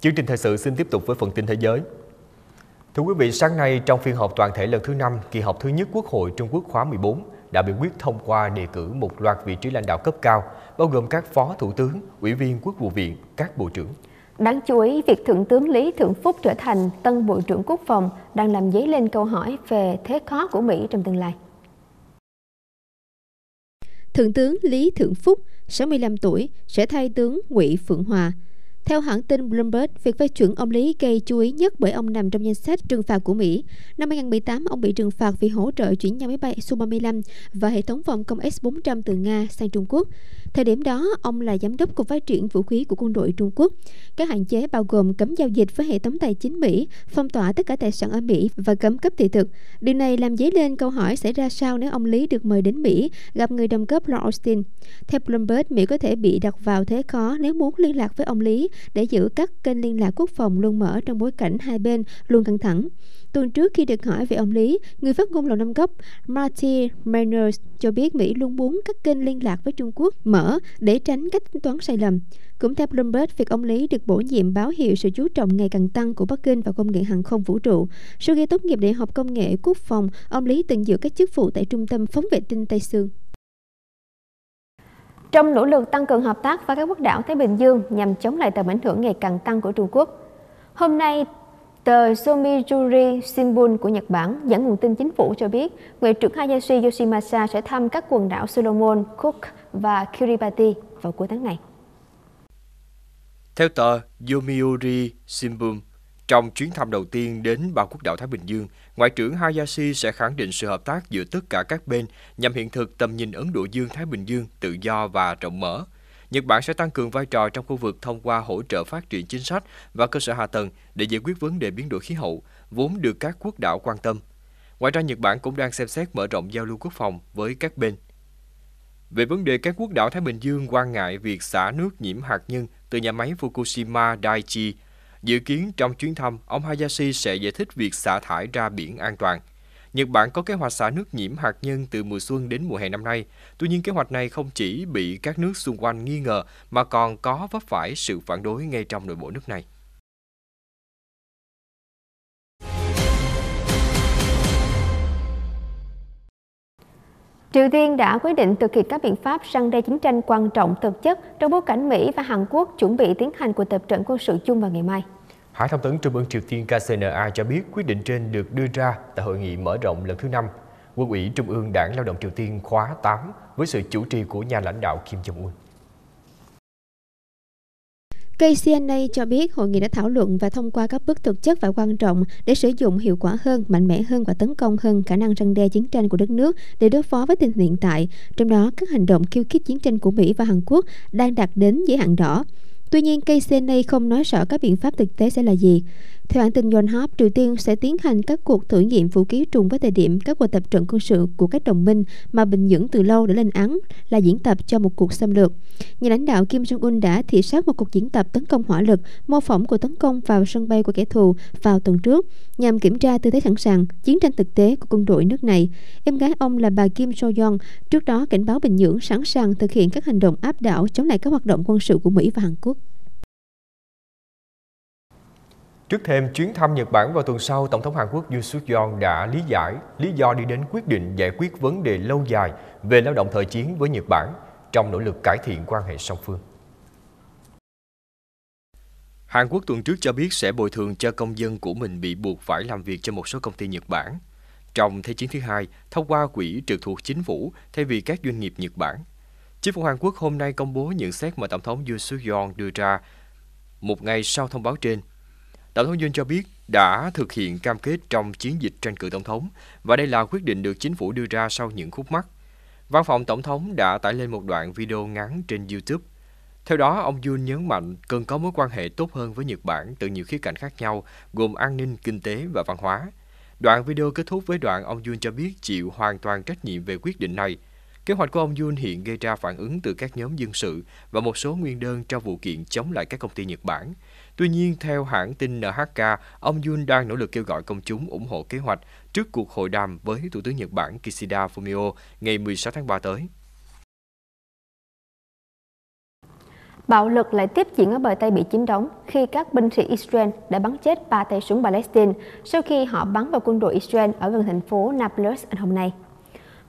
Chương trình thời sự xin tiếp tục với phần tin thế giới. Thưa quý vị, sáng nay trong phiên họp toàn thể lần thứ 5, kỳ họp thứ nhất Quốc hội Trung Quốc khóa 14 đã biểu quyết thông qua đề cử một loạt vị trí lãnh đạo cấp cao, bao gồm các phó thủ tướng, ủy viên quốc vụ viện, các bộ trưởng. Đáng chú ý, việc Thượng tướng Lý Thượng Phúc trở thành tân Bộ trưởng Quốc phòng đang làm dấy lên câu hỏi về thế khó của Mỹ trong tương lai. Thượng tướng Lý Thượng Phúc, 65 tuổi, sẽ thay tướng Ngụy Phượng Hòa, theo hãng tin Bloomberg, việc phê chuẩn ông Lý gây chú ý nhất bởi ông nằm trong danh sách trừng phạt của Mỹ. Năm 2018, ông bị trừng phạt vì hỗ trợ chuyển nhà máy bay Su-35 và hệ thống phòng công S-400 từ Nga sang Trung Quốc. Thời điểm đó, ông là giám đốc cục phát triển vũ khí của quân đội Trung Quốc. Các hạn chế bao gồm cấm giao dịch với hệ thống tài chính Mỹ, phong tỏa tất cả tài sản ở Mỹ và cấm cấp thị thực. Điều này làm dấy lên câu hỏi xảy ra sao nếu ông Lý được mời đến Mỹ gặp người đồng cấp Lord Austin. Theo Bloomberg, Mỹ có thể bị đặt vào thế khó nếu muốn liên lạc với ông Lý để giữ các kênh liên lạc quốc phòng luôn mở trong bối cảnh hai bên luôn căng thẳng. Tuần trước khi được hỏi về ông Lý, người phát ngôn Lầu Năm Góc Marty Manners cho biết Mỹ luôn muốn các kênh liên lạc với Trung Quốc mở để tránh cách tính toán sai lầm. Cũng theo Bloomberg, việc ông Lý được bổ nhiệm báo hiệu sự chú trọng ngày càng tăng của Bắc Kinh vào công nghệ hàng không vũ trụ. Sau khi tốt nghiệp Đại học Công nghệ Quốc phòng, ông Lý từng giữ các chức vụ tại Trung tâm Phóng vệ tinh Tây Sương trong nỗ lực tăng cường hợp tác với các quốc đảo Thái Bình Dương nhằm chống lại tầm ảnh hưởng ngày càng tăng của Trung Quốc. Hôm nay, tờ Yomiuri Shimbun của Nhật Bản dẫn nguồn tin chính phủ cho biết Ngoại trưởng Hayashi Yoshimasa sẽ thăm các quần đảo Solomon, Cook và Kiribati vào cuối tháng này. Theo tờ Yomiuri Shimbun, trong chuyến thăm đầu tiên đến ba quốc đảo Thái Bình Dương, Ngoại trưởng Hayashi sẽ khẳng định sự hợp tác giữa tất cả các bên nhằm hiện thực tầm nhìn Ấn Độ Dương-Thái Bình Dương tự do và rộng mở. Nhật Bản sẽ tăng cường vai trò trong khu vực thông qua hỗ trợ phát triển chính sách và cơ sở hạ tầng để giải quyết vấn đề biến đổi khí hậu, vốn được các quốc đảo quan tâm. Ngoài ra, Nhật Bản cũng đang xem xét mở rộng giao lưu quốc phòng với các bên. Về vấn đề các quốc đảo Thái Bình Dương quan ngại việc xả nước nhiễm hạt nhân từ nhà máy Fukushima Daiichi Dự kiến trong chuyến thăm, ông Hayashi sẽ giải thích việc xả thải ra biển an toàn. Nhật Bản có kế hoạch xả nước nhiễm hạt nhân từ mùa xuân đến mùa hè năm nay. Tuy nhiên, kế hoạch này không chỉ bị các nước xung quanh nghi ngờ mà còn có vấp phải sự phản đối ngay trong nội bộ nước này. Triều Tiên đã quyết định thực hiện các biện pháp răn đe chiến tranh quan trọng thực chất trong bối cảnh Mỹ và Hàn Quốc chuẩn bị tiến hành cuộc tập trận quân sự chung vào ngày mai. Hãng thông tấn Trung ương Triều Tiên KCNA cho biết quyết định trên được đưa ra tại hội nghị mở rộng lần thứ năm Quân ủy Trung ương Đảng Lao động Triều Tiên khóa 8 với sự chủ trì của nhà lãnh đạo Kim Jong-un. KCNA cho biết hội nghị đã thảo luận và thông qua các bước thực chất và quan trọng để sử dụng hiệu quả hơn, mạnh mẽ hơn và tấn công hơn khả năng răng đe chiến tranh của đất nước để đối phó với tình hình hiện tại, trong đó các hành động khiêu khích chiến tranh của Mỹ và Hàn Quốc đang đạt đến giới hạn đỏ. Tuy nhiên, KCNA không nói rõ các biện pháp thực tế sẽ là gì. Theo hãng tin Yonhap, Triều Tiên sẽ tiến hành các cuộc thử nghiệm vũ khí trùng với thời điểm các cuộc tập trận quân sự của các đồng minh mà Bình Nhưỡng từ lâu đã lên án là diễn tập cho một cuộc xâm lược. Nhà lãnh đạo Kim Jong-un đã thị sát một cuộc diễn tập tấn công hỏa lực mô phỏng của tấn công vào sân bay của kẻ thù vào tuần trước nhằm kiểm tra tư thế sẵn sàng chiến tranh thực tế của quân đội nước này. Em gái ông là bà Kim So-yeon trước đó cảnh báo Bình Nhưỡng sẵn sàng thực hiện các hành động áp đảo chống lại các hoạt động quân sự của Mỹ và Hàn Quốc. Trước thêm chuyến thăm Nhật Bản vào tuần sau, Tổng thống Hàn Quốc Yoon suk yeol đã lý giải lý do đi đến quyết định giải quyết vấn đề lâu dài về lao động thời chiến với Nhật Bản trong nỗ lực cải thiện quan hệ song phương. Hàn Quốc tuần trước cho biết sẽ bồi thường cho công dân của mình bị buộc phải làm việc cho một số công ty Nhật Bản trong Thế chiến thứ hai thông qua quỹ trực thuộc chính phủ thay vì các doanh nghiệp Nhật Bản. Chính phủ Hàn Quốc hôm nay công bố nhận xét mà Tổng thống Yoon suk yeol đưa ra một ngày sau thông báo trên Tổng thống Yun cho biết đã thực hiện cam kết trong chiến dịch tranh cử tổng thống và đây là quyết định được chính phủ đưa ra sau những khúc mắc. Văn phòng tổng thống đã tải lên một đoạn video ngắn trên YouTube. Theo đó, ông Yun nhấn mạnh cần có mối quan hệ tốt hơn với Nhật Bản từ nhiều khía cạnh khác nhau, gồm an ninh, kinh tế và văn hóa. Đoạn video kết thúc với đoạn ông Yun cho biết chịu hoàn toàn trách nhiệm về quyết định này – Kế hoạch của ông Yoon hiện gây ra phản ứng từ các nhóm dân sự và một số nguyên đơn trong vụ kiện chống lại các công ty Nhật Bản. Tuy nhiên, theo hãng tin NHK, ông Yoon đang nỗ lực kêu gọi công chúng ủng hộ kế hoạch trước cuộc hội đàm với Thủ tướng Nhật Bản Kishida Fumio ngày 16 tháng 3 tới. Bạo lực lại tiếp diễn ở bờ Tây bị chiếm đóng khi các binh sĩ Israel đã bắn chết ba tay súng Palestine sau khi họ bắn vào quân đội Israel ở gần thành phố Nablus hôm nay.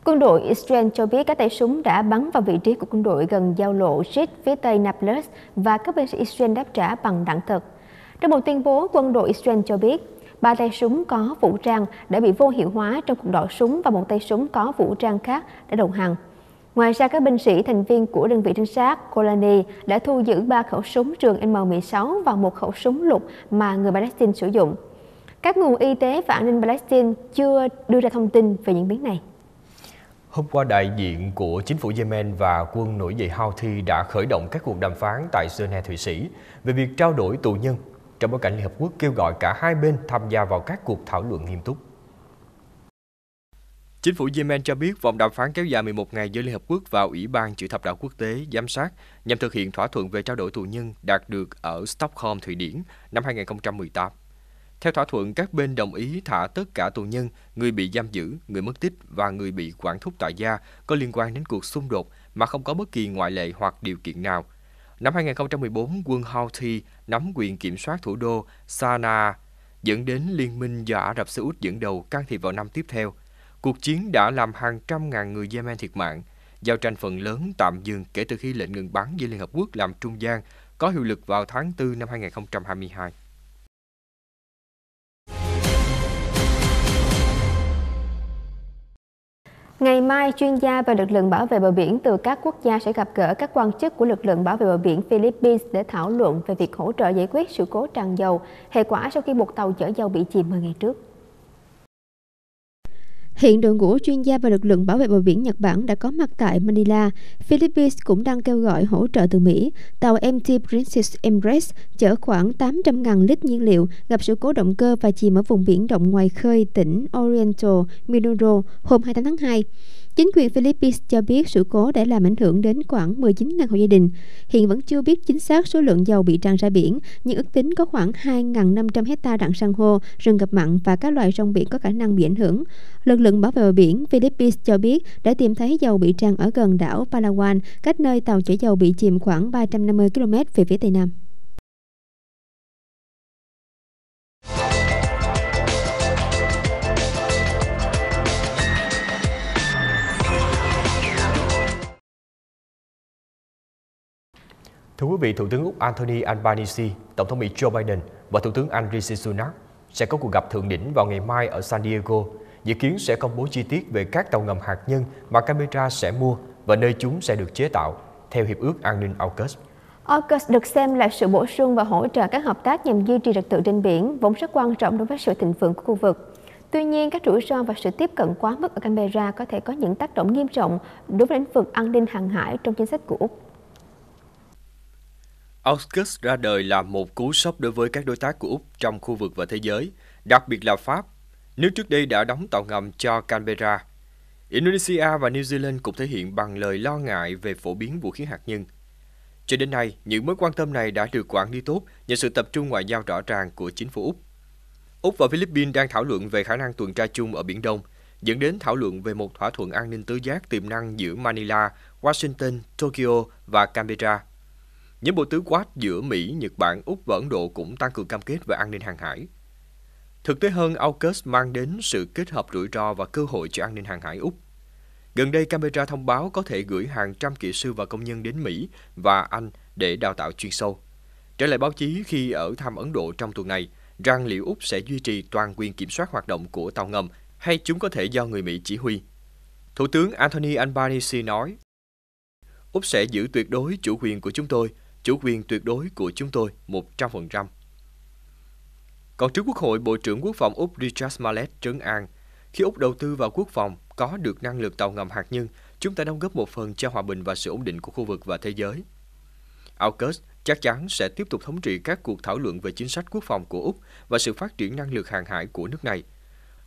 Quân đội Israel cho biết các tay súng đã bắn vào vị trí của quân đội gần giao lộ Shit phía tây Nablus và các binh sĩ Israel đáp trả bằng đạn thật. Trong một tuyên bố, quân đội Israel cho biết ba tay súng có vũ trang đã bị vô hiệu hóa trong cuộc đọ súng và một tay súng có vũ trang khác đã đầu hàng. Ngoài ra, các binh sĩ thành viên của đơn vị trinh sát Colani đã thu giữ ba khẩu súng trường M16 và một khẩu súng lục mà người Palestine sử dụng. Các nguồn y tế và an ninh Palestine chưa đưa ra thông tin về những biến này. Hôm qua, đại diện của chính phủ Yemen và quân nổi dậy Houthi đã khởi động các cuộc đàm phán tại Geneva, Thụy Sĩ về việc trao đổi tù nhân trong bối cảnh Liên Hợp Quốc kêu gọi cả hai bên tham gia vào các cuộc thảo luận nghiêm túc. Chính phủ Yemen cho biết vòng đàm phán kéo dài 11 ngày giữa Liên Hợp Quốc và Ủy ban Chữ thập đỏ quốc tế giám sát nhằm thực hiện thỏa thuận về trao đổi tù nhân đạt được ở Stockholm, Thụy Điển năm 2018. Theo thỏa thuận, các bên đồng ý thả tất cả tù nhân, người bị giam giữ, người mất tích và người bị quản thúc tại gia có liên quan đến cuộc xung đột mà không có bất kỳ ngoại lệ hoặc điều kiện nào. Năm 2014, quân Houthi nắm quyền kiểm soát thủ đô Sanaa, dẫn đến liên minh do Ả Rập Xê Út dẫn đầu can thiệp vào năm tiếp theo. Cuộc chiến đã làm hàng trăm ngàn người Yemen thiệt mạng. Giao tranh phần lớn tạm dừng kể từ khi lệnh ngừng bắn giữa Liên Hợp Quốc làm trung gian có hiệu lực vào tháng 4 năm 2022. mai, chuyên gia và lực lượng bảo vệ bờ biển từ các quốc gia sẽ gặp gỡ các quan chức của lực lượng bảo vệ bờ biển Philippines để thảo luận về việc hỗ trợ giải quyết sự cố tràn dầu, hệ quả sau khi một tàu chở dầu bị chìm 10 ngày trước. Hiện đội ngũ chuyên gia và lực lượng bảo vệ bờ biển Nhật Bản đã có mặt tại Manila. Philippines cũng đang kêu gọi hỗ trợ từ Mỹ. Tàu MT Princess Empress chở khoảng 800.000 lít nhiên liệu gặp sự cố động cơ và chìm ở vùng biển động ngoài khơi tỉnh Oriental, Mindoro hôm 28 tháng 2. Chính quyền Philippines cho biết sự cố đã làm ảnh hưởng đến khoảng 19.000 hộ gia đình. Hiện vẫn chưa biết chính xác số lượng dầu bị tràn ra biển, nhưng ước tính có khoảng 2.500 hecta rặng san hô, rừng ngập mặn và các loài rong biển có khả năng bị ảnh hưởng. Lực lượng Lực bảo vệ biển Philippines cho biết đã tìm thấy dầu bị tràn ở gần đảo Palawan, cách nơi tàu chở dầu bị chìm khoảng 350 km về phía Tây Nam. Thưa quý vị, Thủ tướng Úc Anthony Albanese, Tổng thống Mỹ Joe Biden và Thủ tướng Anh Rishi Sunak sẽ có cuộc gặp thượng đỉnh vào ngày mai ở San Diego dự kiến sẽ công bố chi tiết về các tàu ngầm hạt nhân mà Canberra sẽ mua và nơi chúng sẽ được chế tạo, theo Hiệp ước An ninh AUKUS. AUKUS được xem là sự bổ sung và hỗ trợ các hợp tác nhằm duy trì trật tự trên biển, vốn rất quan trọng đối với sự thịnh vượng của khu vực. Tuy nhiên, các rủi ro và sự tiếp cận quá mức ở Canberra có thể có những tác động nghiêm trọng đối với lĩnh vực an ninh hàng hải trong chính sách của Úc. AUKUS ra đời là một cú sốc đối với các đối tác của Úc trong khu vực và thế giới, đặc biệt là Pháp, Nước trước đây đã đóng tàu ngầm cho Canberra. Indonesia và New Zealand cũng thể hiện bằng lời lo ngại về phổ biến vũ khí hạt nhân. Cho đến nay, những mối quan tâm này đã được quản lý tốt nhờ sự tập trung ngoại giao rõ ràng của chính phủ Úc. Úc và Philippines đang thảo luận về khả năng tuần tra chung ở Biển Đông, dẫn đến thảo luận về một thỏa thuận an ninh tứ giác tiềm năng giữa Manila, Washington, Tokyo và Canberra. Những bộ tứ quát giữa Mỹ, Nhật Bản, Úc và Ấn Độ cũng tăng cường cam kết về an ninh hàng hải. Thực tế hơn, AUKUS mang đến sự kết hợp rủi ro và cơ hội cho an ninh hàng hải Úc. Gần đây, Canberra thông báo có thể gửi hàng trăm kỹ sư và công nhân đến Mỹ và Anh để đào tạo chuyên sâu. Trở lại báo chí khi ở thăm Ấn Độ trong tuần này, rằng liệu Úc sẽ duy trì toàn quyền kiểm soát hoạt động của tàu ngầm hay chúng có thể do người Mỹ chỉ huy. Thủ tướng Anthony Albanese nói, Úc sẽ giữ tuyệt đối chủ quyền của chúng tôi, chủ quyền tuyệt đối của chúng tôi 100%. Còn trước Quốc hội, Bộ trưởng Quốc phòng Úc Richard Mallet trấn an, khi Úc đầu tư vào quốc phòng, có được năng lực tàu ngầm hạt nhân, chúng ta đóng góp một phần cho hòa bình và sự ổn định của khu vực và thế giới. AUKUS chắc chắn sẽ tiếp tục thống trị các cuộc thảo luận về chính sách quốc phòng của Úc và sự phát triển năng lực hàng hải của nước này.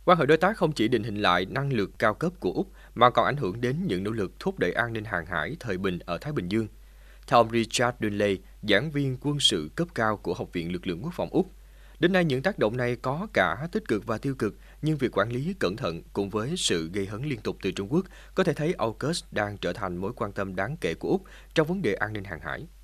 Quan hệ đối tác không chỉ định hình lại năng lực cao cấp của Úc mà còn ảnh hưởng đến những nỗ lực thúc đẩy an ninh hàng hải thời bình ở Thái Bình Dương. Theo ông Richard Dunley, giảng viên quân sự cấp cao của Học viện Lực lượng Quốc phòng Úc, Đến nay, những tác động này có cả tích cực và tiêu cực, nhưng việc quản lý cẩn thận cùng với sự gây hấn liên tục từ Trung Quốc có thể thấy AUKUS đang trở thành mối quan tâm đáng kể của Úc trong vấn đề an ninh hàng hải.